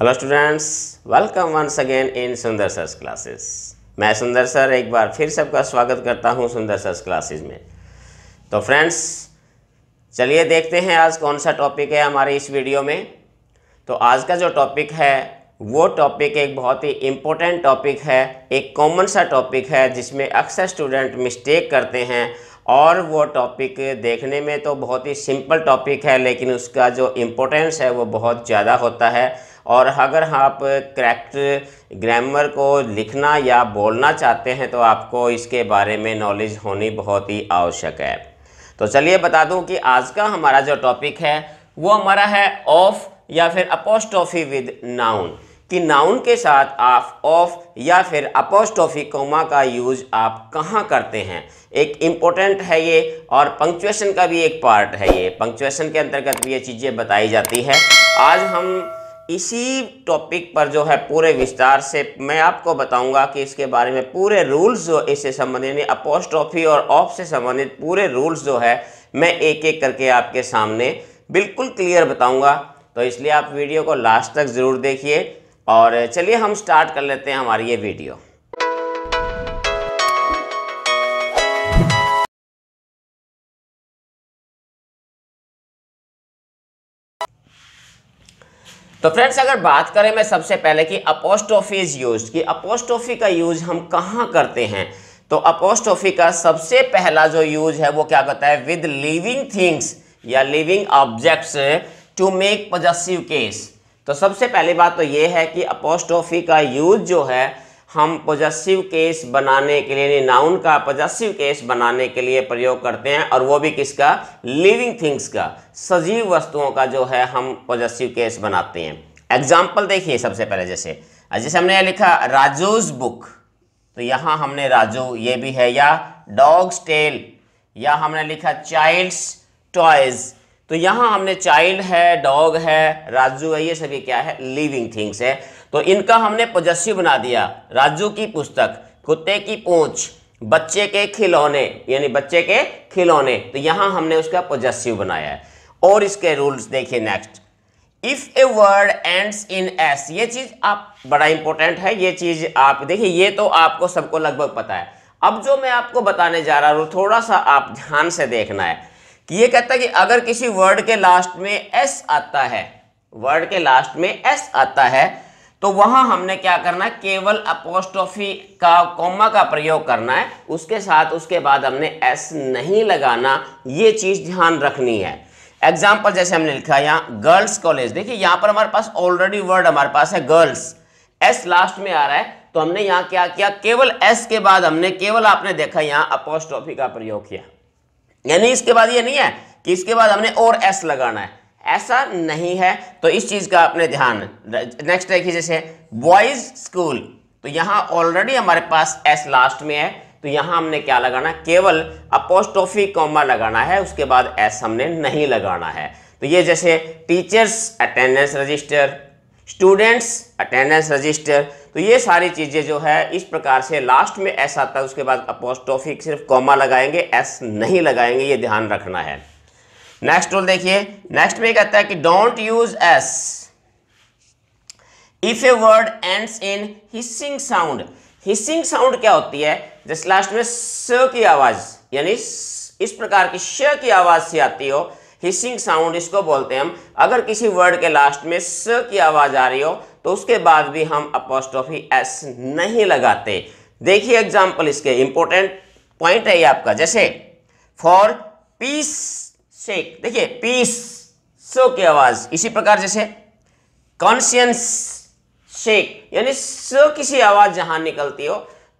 hello students welcome once again in Sundar sir's classes मैं सुंदर sir एक बार फिर सबका स्वागत करता हूं सुंदर सर्स क्लासेस में तो फ्रेंड्स चलिए देखते हैं आज कौन सा टॉपिक है हमारे इस वीडियो में तो आज का जो टॉपिक है वो टॉपिक एक बहुत ही इम्पोर्टेंट टॉपिक है एक कॉमन सा टॉपिक है जिसमें अक्सर स्टूडेंट मिस्टेक करते हैं और वो टॉपिक देखने में तो बहुत ही सिंपल टॉपिक है लेकिन उसका जो इम्पोर्टेंस है वो बहुत ज़्यादा होता है और अगर आप करेक्ट ग्रामर को लिखना या बोलना चाहते हैं तो आपको इसके बारे में नॉलेज होनी बहुत ही आवश्यक है तो चलिए बता दूं कि आज का हमारा जो टॉपिक है वो हमारा है ऑफ या फिर अपोस्टॉफी विद नाउन कि नाउन के साथ आप ऑफ या फिर अपोस्टॉफी कोमा का यूज आप कहाँ करते हैं एक इम्पोर्टेंट है ये और पंक्चुएशन का भी एक पार्ट है ये पंक्चुएशन के अंतर्गत भी ये चीज़ें बताई जाती है आज हम इसी टॉपिक पर जो है पूरे विस्तार से मैं आपको बताऊंगा कि इसके बारे में पूरे रूल्स जो इससे संबंधित यानी अपोस्ट्रॉफी और ऑफ से संबंधित पूरे रूल्स जो है मैं एक एक करके आपके सामने बिल्कुल क्लियर बताऊंगा तो इसलिए आप वीडियो को लास्ट तक ज़रूर देखिए और चलिए हम स्टार्ट कर लेते हैं हमारी ये वीडियो तो फ्रेंड्स अगर बात करें मैं सबसे पहले कि अपोस्टोफीज यूज कि अपोस्टोफी का यूज हम कहाँ करते हैं तो अपोस्टोफी का सबसे पहला जो यूज है वो क्या करता है विद लिविंग थिंग्स या living objects to make positive case तो सबसे पहली बात तो ये है कि अपोस्टोफी का यूज जो है हम पॉजिटिव केस बनाने के लिए नाउन का पॉजिटिव केस बनाने के लिए प्रयोग करते हैं और वो भी किसका लिविंग थिंग्स का सजीव वस्तुओं का जो है हम पॉजिटिव केस बनाते हैं एग्जाम्पल देखिए सबसे पहले जैसे जैसे हमने लिखा राजोज बुक तो यहाँ हमने राजू ये भी है या डॉग्स टेल या हमने लिखा चाइल्ड्स टॉयज़ तो यहां हमने चाइल्ड है डॉग है राजू है ये सभी क्या है लिविंग थिंग्स है तो इनका हमने पजस्सिव बना दिया राजू की पुस्तक कुत्ते की पूछ बच्चे के खिलौने यानी बच्चे के खिलौने तो यहां हमने उसका पजस्सिव बनाया है और इसके रूल्स देखिए next if a word ends in s ये चीज आप बड़ा इंपॉर्टेंट है ये चीज आप देखिए ये तो आपको सबको लगभग पता है अब जो मैं आपको बताने जा रहा हूँ थोड़ा सा आप ध्यान से देखना है कि ये कहता है कि अगर किसी वर्ड के लास्ट में एस आता है वर्ड के लास्ट में एस आता है तो वहां हमने क्या करना है केवल अपोस्टोफी का कॉमा का प्रयोग करना है उसके साथ उसके बाद हमने एस नहीं लगाना ये चीज़ ध्यान रखनी है एग्जाम्पल जैसे हमने लिखा यहां गर्ल्स कॉलेज देखिए यहां पर हमारे पास ऑलरेडी वर्ड हमारे पास है गर्ल्स एस लास्ट में आ रहा है तो हमने यहाँ क्या किया केवल एस के बाद हमने केवल आपने देखा यहाँ अपोस्टोफी का प्रयोग किया यानी इसके बाद ये नहीं है कि इसके बाद हमने और एस लगाना है ऐसा नहीं है तो इस चीज़ का आपने ध्यान नेक्स्ट देखिए जैसे बॉयज स्कूल तो यहाँ ऑलरेडी हमारे पास एस लास्ट में है तो यहां हमने क्या लगाना केवल अपोस्टोफी कॉमा लगाना है उसके बाद एस हमने नहीं लगाना है तो ये जैसे teachers attendance register students attendance register तो ये सारी चीज़ें जो है इस प्रकार से लास्ट में एस आता है उसके बाद अपोस्टोफिक सिर्फ कॉमा लगाएंगे एस नहीं लगाएंगे ये ध्यान रखना है नेक्स्ट रोल देखिए नेक्स्ट में कहता है कि don't use s if a word ends in hissing sound hissing sound क्या होती है जैसे लास्ट में स की आवाज यानी इस प्रकार की श की आवाज से आती हो हिसिंग साउंड इसको बोलते हैं हम अगर किसी वर्ड के लास्ट में स की आवाज़ आ रही हो तो उसके बाद भी हम अपोस्टोफी एस नहीं लगाते देखिए एग्जाम्पल इसके इंपॉर्टेंट पॉइंट है ये आपका जैसे फॉर पीस सेक देखिए पीस सो की आवाज़ इसी प्रकार जैसे कॉन्शियंस शेक यानी स किसी आवाज़ जहां निकलती हो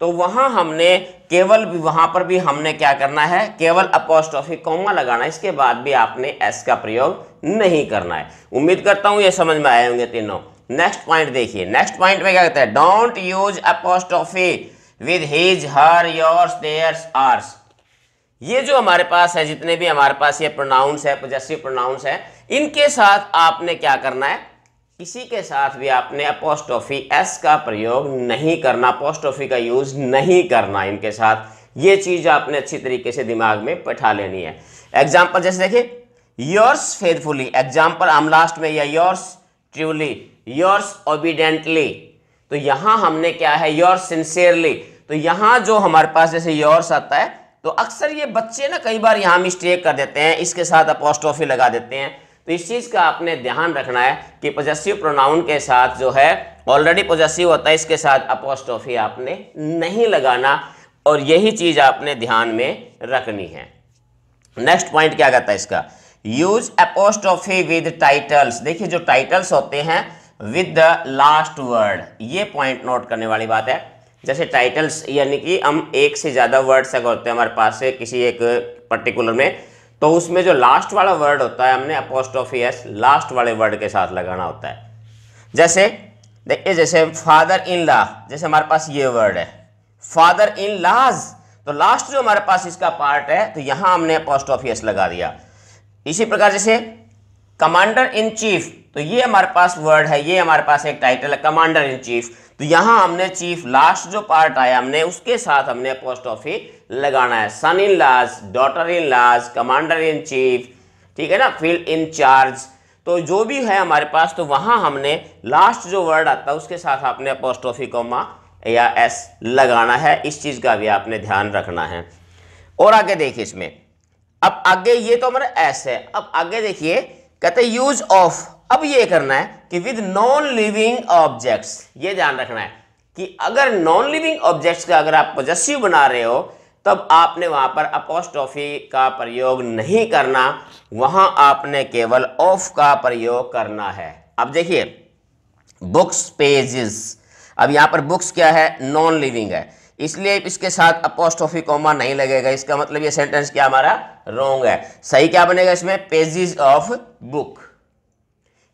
तो वहां हमने केवल भी वहां पर भी हमने क्या करना है केवल अपोस्ट्रॉफी कॉमा लगाना है इसके बाद भी आपने एस का प्रयोग नहीं करना है उम्मीद करता हूं ये समझ में आए होंगे तीनों नेक्स्ट पॉइंट देखिए नेक्स्ट पॉइंट में क्या कहते हैं don't use apostrophe with his her your theirs ours ये जो हमारे पास है जितने भी हमारे पास ये प्रोनाउंस है पजेसिव प्रोनाउंस है इनके साथ आपने क्या करना है किसी के साथ भी आपने अपोस्टोफी एस का प्रयोग नहीं करना अपोस्टोफी का यूज़ नहीं करना इनके साथ ये चीज़ आपने अच्छी तरीके से दिमाग में बैठा लेनी है एग्जाम्पल जैसे देखिए योर्स फेथफुली एग्जाम्पल आम लास्ट में या योर्स ट्रूली योर्स ओबिडेंटली तो यहां हमने क्या है योर्स सिंसियरली तो यहाँ जो हमारे पास जैसे योर्स आता है तो अक्सर ये बच्चे ना कई बार यहाँ मिस्टेक कर देते हैं इसके साथ अपोस्टोफी लगा देते हैं तो इस चीज़ का आपने ध्यान रखना है कि पोजेसिव प्रोनाउन के साथ जो है ऑलरेडी पोजेसिव होता है इसके साथ अपोस्टोफी आपने नहीं लगाना और यही चीज़ आपने ध्यान में रखनी है नेक्स्ट पॉइंट क्या कहता है इसका यूज अपोस्टोफी विद टाइटल्स देखिए जो टाइटल्स होते हैं विद द लास्ट वर्ड ये पॉइंट नोट करने वाली बात है जैसे टाइटल्स यानी कि हम एक से ज़्यादा वर्ड्स अगर होते हैं हमारे पास से किसी एक पर्टिकुलर में तो उसमें जो लास्ट वाला वर्ड होता है हमने अपोस्टोफी एस लास्ट वाले वर्ड के साथ लगाना होता है जैसे देखिए जैसे फादर इन ला जैसे हमारे पास ये वर्ड है फादर इन लाज तो लास्ट जो हमारे पास इसका पार्ट है तो यहां हमने पोस्ट एस लगा दिया इसी प्रकार जैसे कमांडर इन चीफ तो ये हमारे पास वर्ड है ये हमारे पास एक टाइटल है कमांडर इन चीफ तो यहां हमने चीफ लास्ट जो पार्ट आया हमने उसके साथ हमने पोस्ट ऑफिस लगाना है सन इन लाज डॉटर इन लाज कमांडर इन चीफ ठीक है ना फील्ड चार्ज तो जो भी है हमारे पास तो वहां हमने लास्ट जो वर्ड आता है उसके साथ आपने पोस्ट ऑफिस कोमा या एस लगाना है इस चीज़ का भी आपने ध्यान रखना है और आगे देखिए इसमें अब आगे ये तो हमारा एस है अब आगे देखिए कहते यूज ऑफ अब ये करना है कि विद नॉन लिविंग ऑब्जेक्ट्स ये ध्यान रखना है कि अगर नॉन लिविंग ऑब्जेक्ट्स का अगर आप पॉजिटिव बना रहे हो तब आपने वहां पर अपोस्टॉफी का प्रयोग नहीं करना वहां आपने केवल ऑफ का प्रयोग करना है अब देखिए बुक्स पेजेस अब यहां पर बुक्स क्या है नॉन लिविंग है इसलिए इसके साथ अपोस्ट्रोफी कॉमा नहीं लगेगा इसका मतलब ये सेंटेंस क्या हमारा रॉन्ग है सही क्या बनेगा इसमें पेजेस ऑफ बुक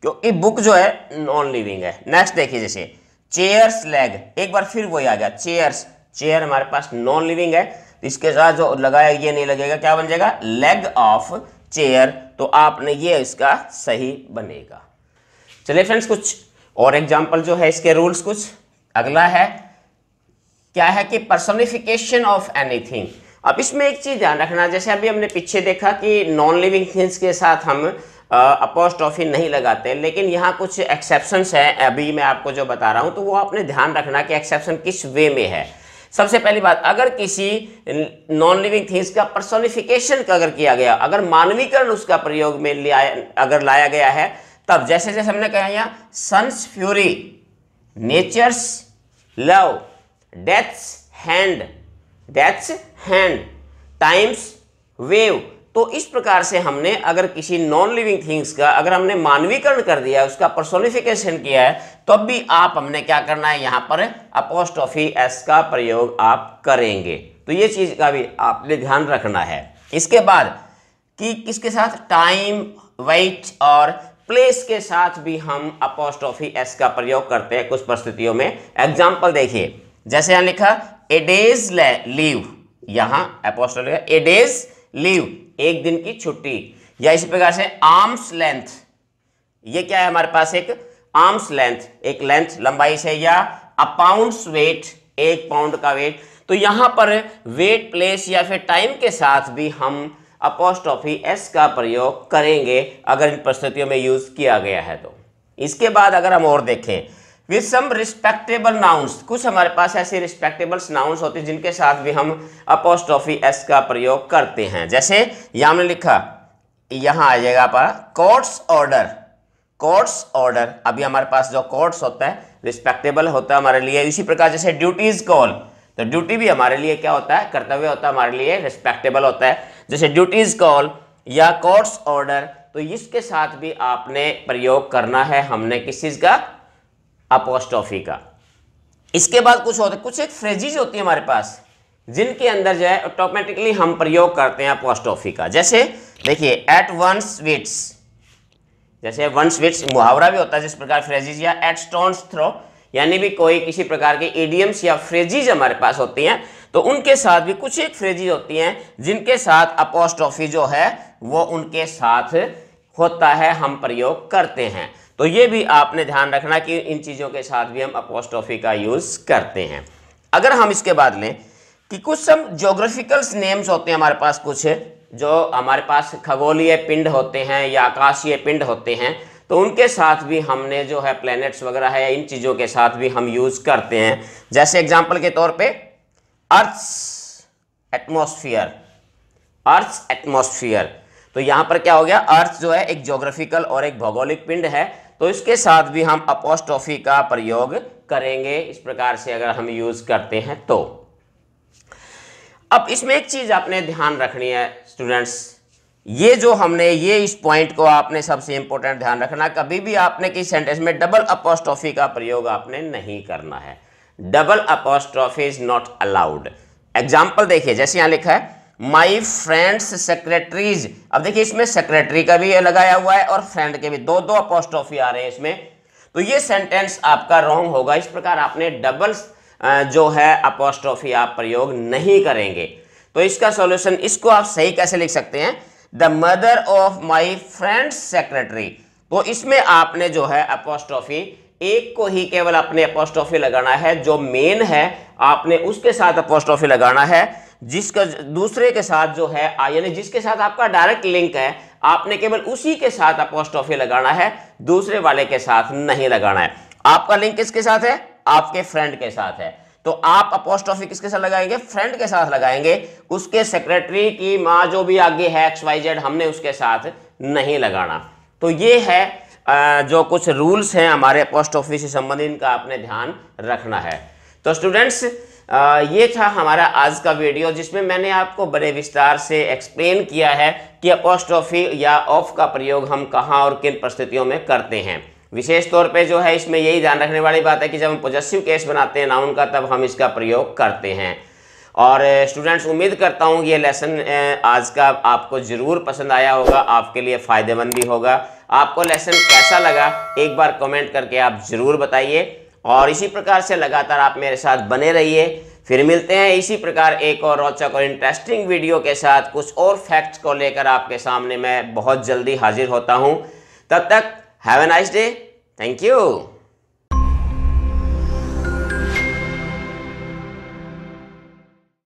क्योंकि बुक जो है नॉन लिविंग है नेक्स्ट देखिए जैसे चेयर्स लेग एक बार फिर वही आ गया चेयर्स चेयर हमारे पास नॉन लिविंग है इसके साथ जो लगाया ये नहीं लगेगा क्या बन जाएगा लेग ऑफ चेयर तो आपने ये इसका सही बनेगा चलिए फ्रेंड्स कुछ और एग्जाम्पल जो है इसके रूल्स कुछ अगला है क्या है कि पर्सोनिफिकेशन ऑफ एनीथिंग अब इसमें एक चीज़ ध्यान रखना जैसे अभी हमने पीछे देखा कि नॉन लिविंग थिंग्स के साथ हम अपोस्ट्रॉफी नहीं लगाते लेकिन यहाँ कुछ एक्सेप्शंस हैं अभी मैं आपको जो बता रहा हूँ तो वो आपने ध्यान रखना कि एक्सेप्शन किस वे में है सबसे पहली बात अगर किसी नॉन लिविंग थिंग्स का पर्सोनिफिकेशन अगर किया गया अगर मानवीकरण उसका प्रयोग में लिया अगर लाया गया है तब जैसे जैसे हमने कहा यहाँ sun's fury nature's love death's hand death's hand time's wave तो इस प्रकार से हमने अगर किसी नॉन लिविंग थिंग्स का अगर हमने मानवीकरण कर दिया उसका पर्सोनिफिकेशन किया है तो अब भी आप हमने क्या करना है यहां पर अपोस्ट ऑफी एस का प्रयोग आप करेंगे तो ये चीज़ का भी आपने ध्यान रखना है इसके बाद कि किसके साथ टाइम वेट और प्लेस के साथ भी हम अपोस्ट ऑफी एस का प्रयोग करते हैं कुछ परिस्थितियों में एग्जाम्पल देखिए जैसे यहां लिखा ए डेज लीव यहां अपोस्टल लिखा ए डेज लीव एक दिन की छुट्टी या इसी प्रकार से आर्म्स लेंथ ये क्या है हमारे पास एक आर्म्स लेंथ एक लेंथ लंबाई से या अ पाउंड्स वेट एक पाउंड का वेट तो यहां पर वेट प्लेस या फिर टाइम के साथ भी हम अपोस्टॉफी एस का प्रयोग करेंगे अगर इन परिस्थितियों में यूज किया गया है तो इसके बाद अगर हम और देखें विद सम रिस्पेक्टेबल नाउंस कुछ हमारे पास ऐसे रिस्पेक्टेबल्स नाउंस होते हैं जिनके साथ भी हम अपोस्ट्रॉफी एस का प्रयोग करते हैं जैसे यहां हमने लिखा यहां आ जाएगा हमारा कोर्ट्स ऑर्डर कोर्ट्स ऑर्डर अभी हमारे पास जो कोर्ट्स होता है रिस्पेक्टेबल होता है हमारे लिए इसी प्रकार जैसे ड्यूटीज कॉल तो ड्यूटी भी हमारे लिए क्या होता है कर्तव्य होता है हमारे लिए रिस्पेक्टेबल होता है जैसे ड्यूटीज कॉल या कोर्ट्स ऑर्डर तो इसके साथ भी आपने प्रयोग करना है हमने किस चीज़ का अपोस्टॉफी का इसके बाद कुछ होता है कुछ एक फ्रेजिज होती है हमारे पास जिनके अंदर जो है ऑटोमेटिकली हम प्रयोग करते हैं अपोस्टॉफी का जैसे देखिए एट वन स्वीट्स जैसे वन स्वीट्स मुहावरा भी होता है जिस प्रकार फ्रेजिज या एट स्टोन थ्रो यानी भी कोई किसी प्रकार के एडियम्स या फ्रेजिज हमारे पास होती हैं तो उनके साथ भी कुछ एक फ्रेजिज होती हैं जिनके साथ अपोस्टॉफी जो है वो उनके साथ होता है हम प्रयोग करते हैं तो ये भी आपने ध्यान रखना कि इन चीज़ों के साथ भी हम अपोस्टोफी का यूज़ करते हैं अगर हम इसके बाद लें कि कुछ सम जोग्राफिकल्स नेम्स होते हैं हमारे पास कुछ जो हमारे पास खगोलीय पिंड होते हैं या आकाशीय पिंड होते हैं तो उनके साथ भी हमने जो है प्लैनेट्स वगैरह है इन चीज़ों के साथ भी हम यूज़ करते हैं जैसे एग्जाम्पल के तौर पे अर्थ एटमॉस्फियर अर्थ एटमॉस्फियर तो यहां पर क्या हो गया अर्थ जो है एक जोग्राफिकल और एक भौगोलिक पिंड है तो इसके साथ भी हम अपोस्टॉफी का प्रयोग करेंगे इस प्रकार से अगर हम यूज करते हैं तो अब इसमें एक चीज आपने ध्यान रखनी है स्टूडेंट्स ये जो हमने ये इस पॉइंट को आपने सबसे इंपॉर्टेंट ध्यान रखना कभी भी आपने किस सेंटेंस में डबल अपोस्टॉफी का प्रयोग आपने नहीं करना है double apostrophe is not allowed example देखिए जैसे यहां लिखा है माई फ्रेंड्स सेक्रेटरीज अब देखिए इसमें सेक्रेटरी का भी लगाया हुआ है और फ्रेंड के भी दो दो अपोस्ट्रॉफी आ रहे हैं इसमें तो ये सेंटेंस आपका रॉन्ग होगा इस प्रकार आपने डबल जो है अपोस्ट्रॉफी आप प्रयोग नहीं करेंगे तो इसका सॉल्यूशन इसको आप सही कैसे लिख सकते हैं the mother of my friend's secretary तो इसमें आपने जो है अपोस्ट्रॉफी एक को ही केवल अपने अपोस्ट्रॉफी लगाना है जो मेन है आपने उसके साथ अपोस्ट्रॉफी लगाना है जिसका दूसरे के साथ जो है यानी जिसके साथ आपका डायरेक्ट लिंक है आपने केवल उसी के साथ अपोस्टोफी लगाना है दूसरे वाले के साथ नहीं लगाना है आपका लिंक किसके साथ है आपके फ्रेंड के साथ है तो आप ऑफिस किसके साथ लगाएंगे फ्रेंड के साथ लगाएंगे उसके सेक्रेटरी की माँ जो भी आगे है एक्स वाई जेड हमने उसके साथ नहीं लगाना तो ये है जो कुछ रूल्स हैं हमारे पोस्ट ऑफिस से संबंधित इनका आपने ध्यान रखना है तो स्टूडेंट्स ये था हमारा आज का वीडियो जिसमें मैंने आपको बड़े विस्तार से एक्सप्लेन किया है कि अपोस्ट्रॉफी या ऑफ का प्रयोग हम कहाँ और किन परिस्थितियों में करते हैं विशेष तौर पे जो है इसमें यही ध्यान रखने वाली बात है कि जब हम पॉजिटिव केस बनाते हैं नाउन का तब हम इसका प्रयोग करते हैं और स्टूडेंट्स उम्मीद करता हूँ ये लेसन आज का आपको ज़रूर पसंद आया होगा आपके लिए फ़ायदेमंद भी होगा आपको लेसन कैसा लगा एक बार कमेंट करके आप ज़रूर बताइए और इसी प्रकार से लगातार आप मेरे साथ बने रहिए फिर मिलते हैं इसी प्रकार एक और रोचक और इंटरेस्टिंग वीडियो के साथ कुछ और फैक्ट्स को लेकर आपके सामने मैं बहुत जल्दी हाजिर होता हूँ तब तक have a nice day thank you